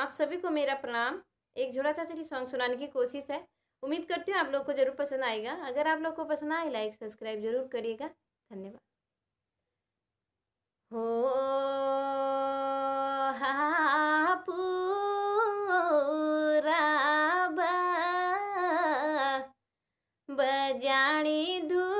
आप सभी को मेरा प्रणाम एक झोला चाचा की सॉन्ग सुनाने की कोशिश है उम्मीद करती हूँ आप लोग को जरूर पसंद आएगा अगर आप लोग को पसंद आए लाइक सब्सक्राइब जरूर करिएगा धन्यवाद हो हा पूरा बजाणी धू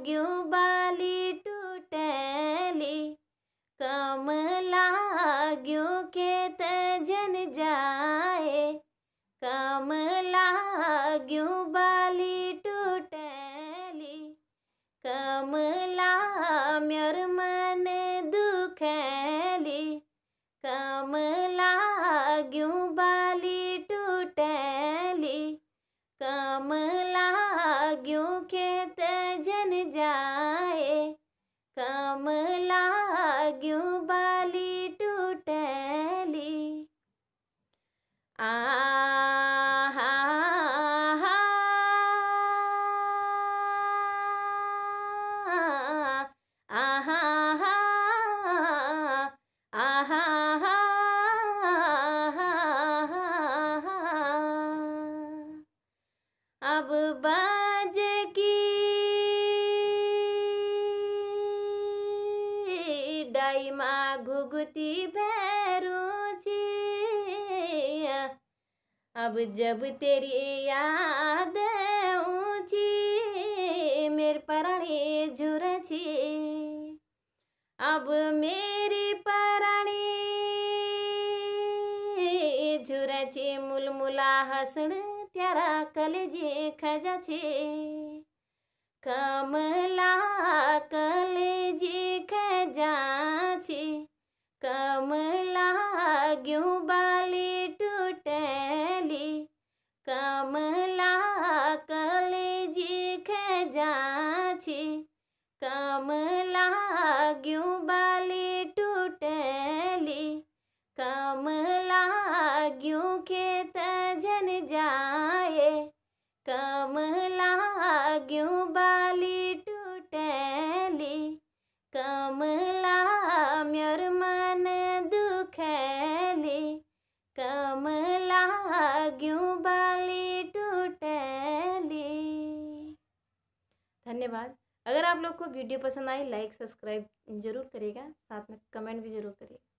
लाग्यू बाली टूटली कम लाग्यू के तन जाए कम लाग्यू बाली टूटली कम ला म्यर कम लाग्यू बाली टूटली आ भुगती भैरोजी अब जब तेरी याद ऊंची मेरे परणी झुरछी अब मेरी परणी झुरछी मुलमुला हसण त्यारा जी खजाछे कमला जी खजा लाग्यो बाली टूटली कमला कलेजी खेजाछी कमला लाग्यो बाली टूटली कमला लाग्यो खेत जन जाए कमला लाग्यो बाली लाग्यू बाली टूटली धन्यवाद अगर आप लोग को वीडियो पसंद आई लाइक सब्सक्राइब जरूर करिएगा साथ में कमेंट भी जरूर करिएगा